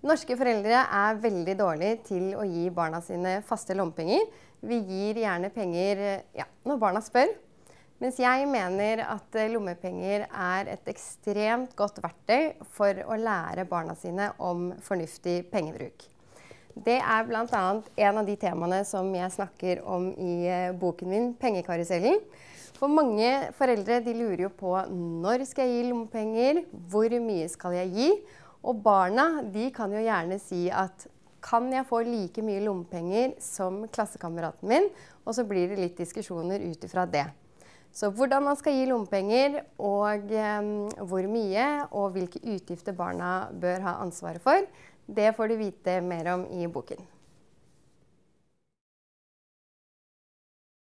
Norske foreldre er veldig dårlige til å gi barna sine faste lommepenger. Vi gir gjerne penger ja, når barna spør. Mens jeg mener at eh, lommepenger er et ekstremt godt verktøy for å lære barna sine om fornuftig pengebruk. Det er bl.a. en av de temaene som jeg snakker om i eh, boken min 'Pengekarusellen'. For mange foreldre lurer jo på når skal jeg gi lommepenger, hvor mye skal jeg gi? Og barna de kan jo gjerne si at kan jeg få like mye lommepenger som klassekameraten min? Og så blir det litt diskusjoner ut ifra det. Så hvordan man skal gi lommepenger, og eh, hvor mye, og hvilke utgifter barna bør ha ansvaret for, det får du vite mer om i boken.